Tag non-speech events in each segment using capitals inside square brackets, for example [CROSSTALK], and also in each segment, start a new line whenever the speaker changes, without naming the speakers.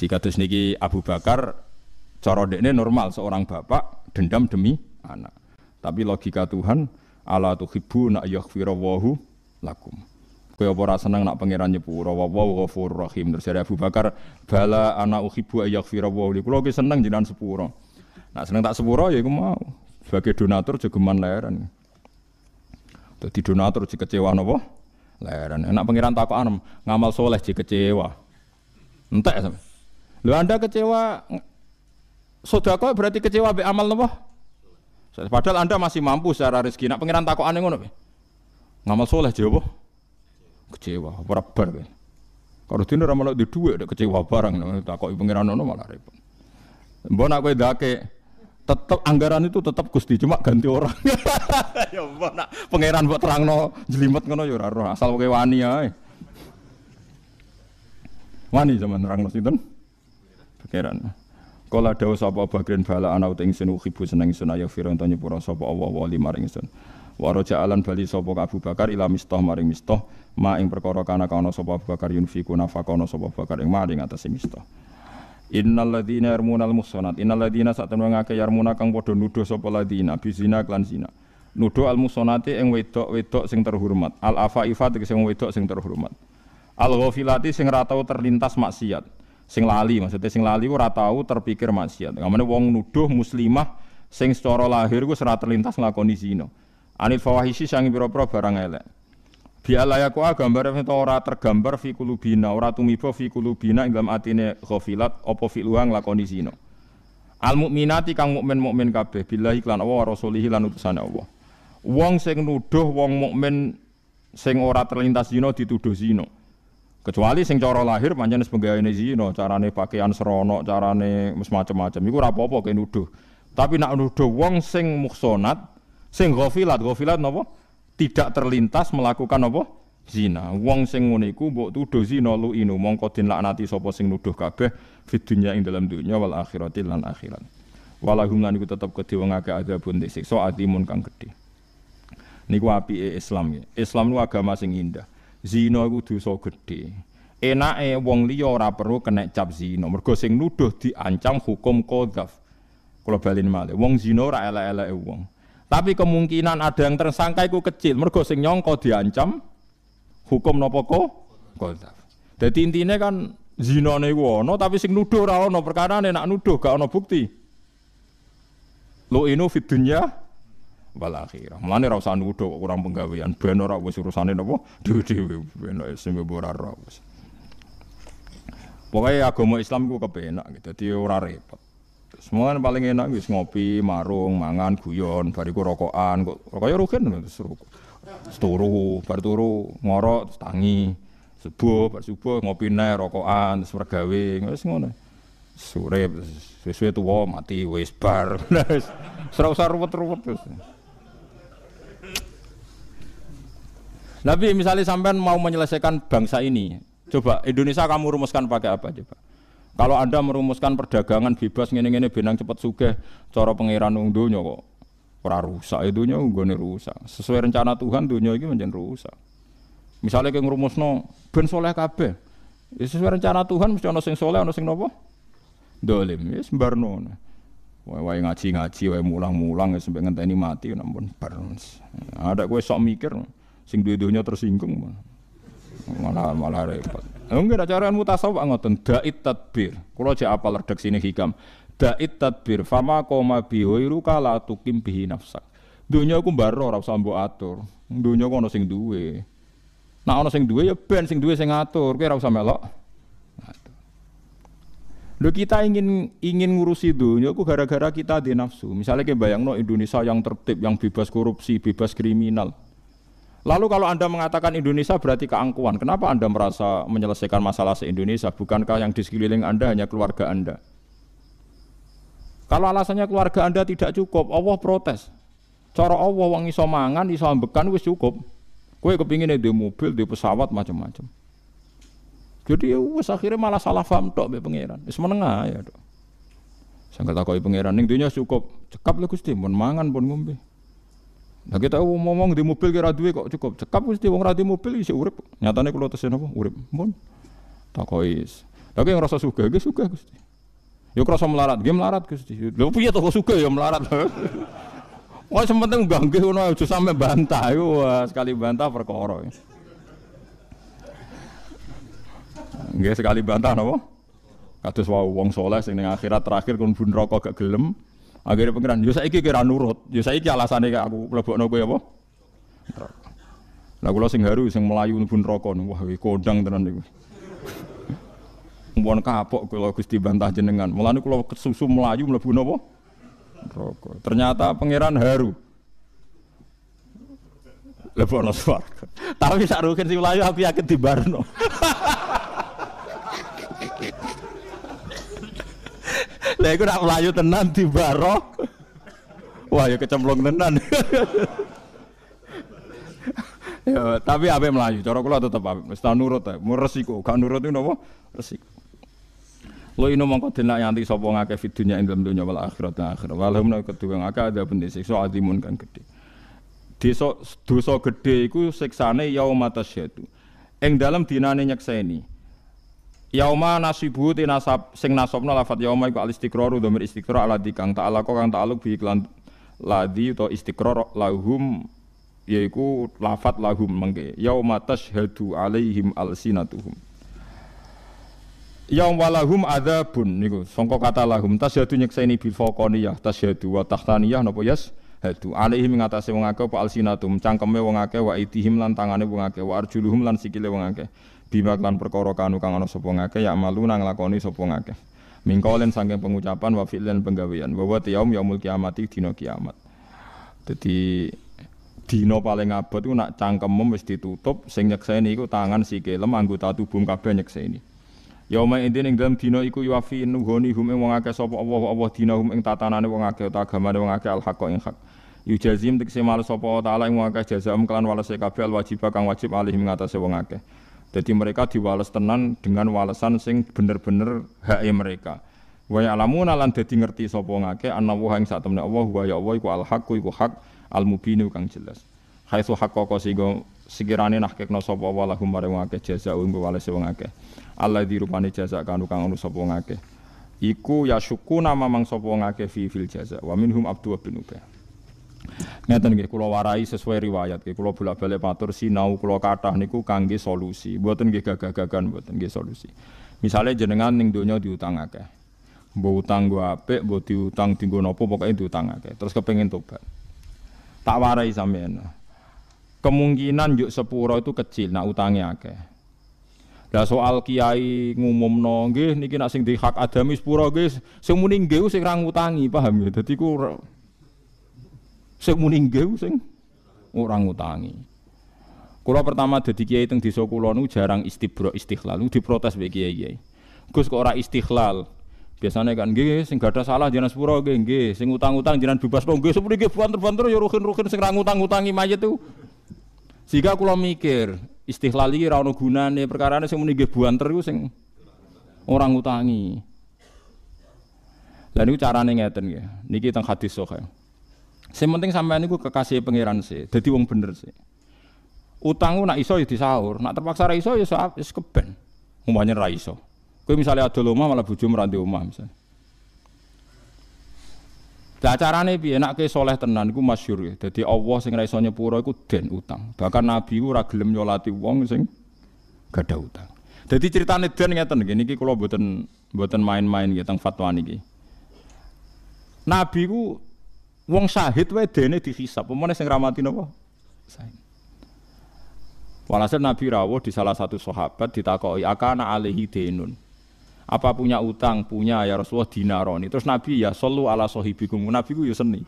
Jadi kados niki Abu Bakar cara ini normal seorang bapak dendam demi anak. Tapi logika Tuhan ala tuhibbu nak yaghfira wahu lakum. Kowe apa ora seneng nak pangeran nyepura wa wa ghafur rahim. Terus dari Abu Bakar bala ana uhibbu ayaghfira wahu. Kulo ki seneng jenengan sepuro. Nak seneng tak sepuro ya iku mau. Sebagai donatur jogeman leren. Jadi donatur kecewa napa? Leren. Nak pangeran anem ngamal soleh kecewa. Entek sampe. Lu Anda kecewa sodako berarti kecewa be amal nopo? Padahal Anda masih mampu secara rezeki. Nak takut aneh ngono Ngamal soleh jowo? Kecewa, berapa be? Kalau tino ora di di dhuwit kecewa barang takut pengiran ono malah repot. Mbon aku ke tetap anggaran itu tetap Gusti cuma ganti orang. [LAUGHS] ya mbok nak buat terang no jelimet ngono ya asal kewani wani ya. Wani zaman rangno sinten? keran. Kala dawuh sapa bagren bala ana uta ingsun khibu seneng ingsun ayo fira tanya pura sapa Allah wali maring ingsun. Waro raja alan bali sapa Abu Bakar ila mistah maring mistah ma ing perkara kana kana sapa Abu Bakar yunfiku nafaqana sapa Bakar ing maring atas mistah. Innal ladzina musonat muhsanat innal ladzina satemene ngake yarmuna kang padha nuduh sapa ladzina bizina klan zina. Nuduh al musonati ing wedok-wedok sing terhormat. Al afaifat sing wedok sing terhormat. Al ghafilati sing ra terlintas maksiat sing lali maksudnya sing lali ora tau terpikir maksiat. Kamane wong nuduh muslimah sing secara lahir ku serat terlintas nglakoni zina. Anil fawahisi sang pira-pira barang elek. Bialayaku ah, gambar itu ora tergambar fi kulubina, ora tumiba fi kulubina ing dalam atine ghafilat apa fi luang lakoni zina. Al mukminati kang mukmin mukmin kabeh billahi lan Allah rasulih lan utusan Allah. Wong sing nuduh wong mukmin sing ora terlintas zina dituduh zina. Kecuali sing cara lahir pancen penggaweane zina, carane pakaian serono, carane macam-macam. Iku rapopo apa-apa nuduh. Tapi nak nuduh wong sing muksonat, sing ghafilat, ghafilat napa? Tidak terlintas melakukan apa? Zina. Wong sing ngene iku mbok tuduh zina lu inu mongko dilaknati sapa sing nuduh kabeh fid dunya ing dalam dunya wal akhirati lan akhirat. Walahum lan iku tetep kedhe wong akeh adzabun disiksa atimun kang gedhe. Niku apike Islam ya. Islam lu agama sing indah zina iku dosa gedhe. Enake wong liya ora perlu kena cap zina. Mergo sing nuduh diancam hukum qadzaf. Kula balin male, Wong zina ora elek-eleke wong. Tapi kemungkinan ada yang tersangka iku kecil. Mergo sing nyangka diancam hukum napa kok qadzaf. Dadi intine kan zinane iku ana tapi sing nuduh ora ana perkara nek nuduh gak ana bukti. Lu inu fitunya. dunya wal akhirah. Mulane ora usah nuduh kurang penggawean, ben ora wis urusane napa dhewe-dhewe ben sing ora ora wis. Pokoke agama Islam ku kepenak gitu, dadi ora repot. Semua paling enak wis ngopi, marung, mangan, guyon, bariku rokokan, kok kaya rugen terus rokok. Turu, bar turu, ngorok, tangi. Subuh, bar subuh ngopi nek rokokan, terus mergawe, wis ngono. Sore, sesuai tua mati wis bar. [LAUGHS] Wis ora usah ruwet-ruwet wis. Nabi misalnya sampean mau menyelesaikan bangsa ini, coba Indonesia kamu rumuskan pakai apa coba? Kalau Anda merumuskan perdagangan bebas ngene-ngene benang cepat suge, cara pangeran undunya kok ora rusak itu ya nya nggone rusak. Sesuai rencana Tuhan donya iki menjen rusak. Misalnya kayak ngrumusno ben soleh kabe, Ya, sesuai rencana Tuhan mesti ana sing soleh ana sing napa? Dolim. Ya sembarno. Wae ngaji-ngaji, wae mulang-mulang ya sampai ngenteni mati namun bar. Ada gue sok mikir sing duwe dunya tersinggung malah malah, malah repot. Enggak ada cara mutasawwif ngoten da'it tadbir. Kula jek apal redaksine hikam. Da'it tadbir fama qoma bi ghairu kala tukim bihi nafsak. Dunia ku mbaro ora usah mbok atur. Dunia ku ana sing duwe. Nah ana sing duwe ya ben sing duwe sing ngatur, kowe ora usah melok. Nah, Lho kita ingin ingin ngurusi dunia ku gara-gara kita di nafsu. Misalnya kayak bayangno Indonesia yang tertib, yang bebas korupsi, bebas kriminal. Lalu kalau Anda mengatakan Indonesia berarti keangkuhan, kenapa Anda merasa menyelesaikan masalah se-Indonesia? Bukankah yang di sekeliling Anda hanya keluarga Anda? Kalau alasannya keluarga Anda tidak cukup, Allah protes. Cara Allah wong iso mangan, iso ambekan wis cukup. Kowe kepingin di mobil, di pesawat macam-macam. Jadi wis akhirnya malah salah paham tok be pangeran. Wis menengah ya tok. Sangka takoki pangeran ning dunya cukup, cekap lho Gusti, mun mangan pun ngombe. Nah kita ngomong di mobil kira duit kok cukup. Cekap mesti wong ra mobil isi urip. Nyatane kula tesen apa urip. Mun. takois, Lha ki ngrasa suka, ki sugih Gusti. yuk krasa melarat, nggih melarat Gusti. lo piye to suka ya melarat. [LAUGHS] Wah sementing enggak nggih ngono aja sampe bantah Wah sekali bantah perkara. Nggih sekali bantah napa? Kados wae wong soleh sing ning akhirat terakhir kon bun rokok gak gelem. Akhirnya pengiran, yo saiki kira nurut, yo saiki alasane kak aku mlebokno kowe ya Neraka. Lagu lo sing haru sing melayu pun neraka wah kowe kodang tenan niku. Mumpun kapok kula Gusti bantah jenengan. Mulane kula kesusu melayu mlebu napa? Neraka. Ternyata pangeran haru. Lebokno swarga. Tapi sak rukin sing melayu aku yakin dibarno. Lah iku nak mlayu tenan di baro. Wah, ya kecemplung tenan. ya, tapi ape mlayu? Cara kula tetep ape. Wis nurut ae. Mu resiko, gak nurut iku napa? Resiko. Lo ino mongko denak yanti sapa ngake fi dunya ing dalem wal akhirat lan akhirat. Walhum nak kedua ngakeh ada bendi siksa azimun kan gede. Desa dosa gede iku mata syetu. Eng dalam dinane ini. Yauma nasibu ti nasab sing nasabna lafat yauma iku al istiqraru dhamir istiqrar aladi kang ta'ala kok kang ta'aluk bi iklan ladi uta istiqrar lahum yaiku lafat lahum mengke yauma tashhadu alaihim alsinatuhum Yaum walahum adzabun niku sangka kata lahum tashhadu nyekseni bil faqaniyah tashhadu wa tahtaniyah napa yas hadu alaihim ngatasé wong akeh apa alsinatum cangkeme wong akeh wa itihim lan tangane wong akeh wa arjuluhum lan sikile wong akeh bima klan perkara kanu kang ana sapa ngake ya malu nang lakoni sapa ngake mingkolen saking pengucapan wa fi'lan penggawean wa yaum yaumul kiamati dina kiamat dadi dina paling abot itu nak cangkemmu wis ditutup sing nyekseni iku tangan sikilem anggota tubuh kabeh nyekseni yaum endi ning dalam dina iku fi nuhoni hum wong akeh sapa Allah Allah dina hum ing tatanane wong akeh utawa agamane wong akeh al haqqa ing hak. Yujazim tekse malu sapa taala ing wong akeh jazam kelan walase kabeh al kang wajib alih ing ngatasé wong akeh. Jadi mereka diwales tenan dengan walesan sing bener-bener hak e mereka. Wa ya'lamuna lan dadi ngerti sapa ngake anna wa ing sak temne Allah wa ya Allah iku al haqqu iku hak al mubinu kang jelas. Haitsu haqqaqa sehingga sekirane nahkekno sapa wa lahum marang ngake jaza ing walese wong Allah di rupane jaza kanu kang ono sapa ngake. Iku ya nama mang sapa ngake fi fil jaza. Wa minhum abdu bin Ubay. Ngeten nggih kula warai sesuai riwayat nggih kula bolak-balik matur sinau kula kathah niku kangge solusi. Mboten nggih gagah-gagahan mboten nggih solusi. Misalnya jenengan ning donya diutang akeh. Mbok utang go apik, mbok diutang dinggo napa pokoke diutang akeh. Terus kepengin tobat. Tak warai sampean. Kemungkinan yuk sepuro itu kecil nak utangnya akeh. Lah soal kiai ngumumno nggih niki nak sing di hak adami sepuro nggih sing muni nggih sing paham ya. Dadi ku Sing muni nggih sing ora ngutangi. Kula pertama dadi kiai teng desa kula nu jarang istibro istikhlal, diprotes mbek kiai-kiai. Gus kok ora istikhlal. Biasanya kan nggih sing gak ada salah jenengan sepuro nggih nggih, sing utang-utang jenengan bebas po nggih sepuro nggih banter-banter ya ruhin-ruhin sing ra ngutang-ngutangi mayit tuh. Sehingga kula mikir, istikhlal iki ora ono gunane, perkarane sing muni nggih banter ku sing ora ngutangi. Lah niku carane ngeten nggih. Niki teng hadis sahih. Sing penting sampean niku kekasih pangeran sih, dadi wong bener sih. Utangku nak iso ya sahur, nak terpaksa ra iso ya wis ya keben. Umpamane ra iso. Kowe misale ada omah malah bojomu meranti omah misalnya. Lah carane piye enak ke soleh tenan iku masyhur ya. Dadi Allah sing ra iso nyepuro iku den utang. Bahkan nabi ku ora gelem nyolati wong sing gak ada utang. Jadi ceritane den ngeten nggih niki kula mboten mboten main-main nggih teng fatwa niki. Nabi ku Wong syahid wae dene dihisap. Pemane sing ramati napa? Syahid. Walhasil Nabi rawuh di salah satu sahabat ditakoi akana alihi denun. Apa punya utang? Punya ya Rasulullah dinaroni. Terus Nabi ya sallu ala sahibikum. Nabi ku ya seni.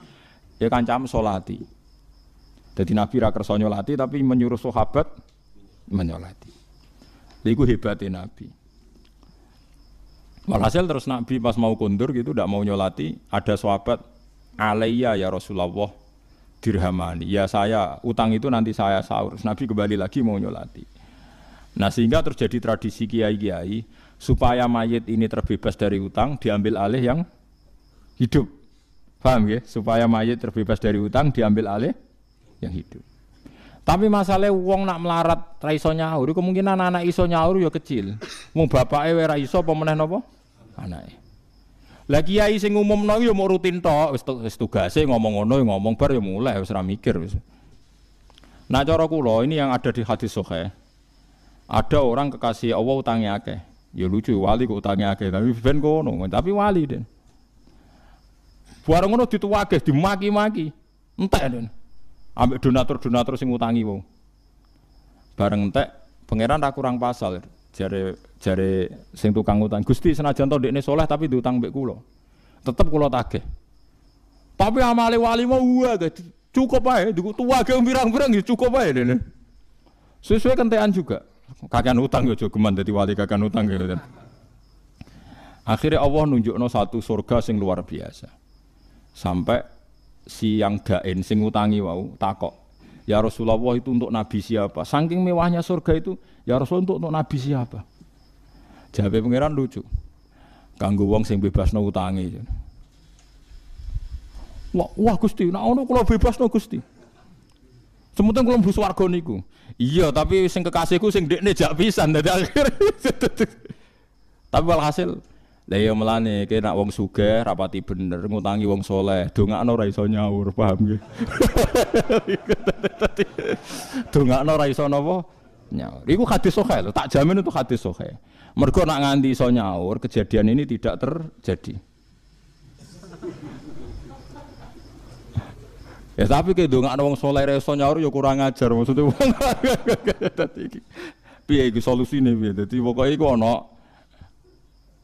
Ya kancam salati. Jadi Nabi ra kersa nyolati tapi menyuruh sahabat menyolati. Iku hebatnya Nabi. Walhasil terus Nabi pas mau kundur gitu, tidak mau nyolati, ada sahabat alaiya ya Rasulullah dirhamani ya saya utang itu nanti saya sahur Nabi kembali lagi mau nyolati nah sehingga terjadi tradisi kiai-kiai supaya mayit ini terbebas dari utang diambil alih yang hidup paham ya supaya mayit terbebas dari utang diambil alih yang hidup tapi masalahnya uang nak melarat raiso iso nyaur, kemungkinan anak iso nyaur ya kecil. Mau bapake ora iso apa meneh anaknya. Lah kiai sing umumno ya mau rutin tok, wis wis tugase ngomong ngono ya ngomong bar ya mulai wis ora mikir wis. Nah cara kula ini yang ada di hadis sahih. Ada orang kekasih Allah utangnya akeh. Ya lucu wali kok utangnya akeh, tapi ben kono, tapi wali den. Buar ngono dituwageh, dimaki-maki. Entek den. Ambek donatur-donatur sing utangi wong. Bareng entek pangeran ra kurang pasal jare Jare sing tukang utang, Gusti senajan to dekne soleh tapi diutang mbek kula. Tetep kula tagih. Tapi amale wali mau wa cukup ae, duku tua ge pirang-pirang ya cukup ae dene. Sesuai kentean juga. Kakean utang yo ya, jogeman dadi wali kakean utang gitu kan. Akhirnya Allah nunjukno satu surga sing luar biasa. Sampai si yang gain sing utangi wau takok. Ya Rasulullah itu untuk nabi siapa? Saking mewahnya surga itu, ya Rasul untuk, untuk nabi siapa? Jape pangeran lucu. Kanggo wong sing bebasno utange. Wah, wah Gusti, nek ana kula bebasno Gusti. Semutan kula mlebu swarga niku. Iya, tapi sing kekasihku sing ndekne jak pisan dadi akhir. [LAUGHS] tapi walhasil Lah ya melane kowe nak wong sugih rapati bener ngutangi wong soleh, dongakno ora iso nyaur, paham nggih. [LAUGHS] dongakno ora iso napa? nyaur. Iku hadis sohe loh, tak jamin itu hadis sohe. Mergo nak nganti iso nyaur, kejadian ini tidak terjadi. Ya tapi kayak dong, ada soleh reso nyaur ya kurang ajar maksudnya. [LAUGHS] Piye iki solusine piye? Dadi pokoke iku ana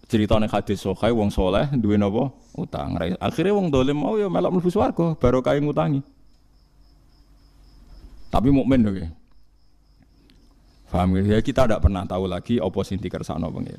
ceritane hadis sokai wong soleh duwe napa utang. Akhirnya wong dolim mau oh ya melok mlebu swarga baru kae ngutangi. Tapi mukmin to Faham? ya? Kita tidak pernah tahu lagi oposisi kersano bang pengira.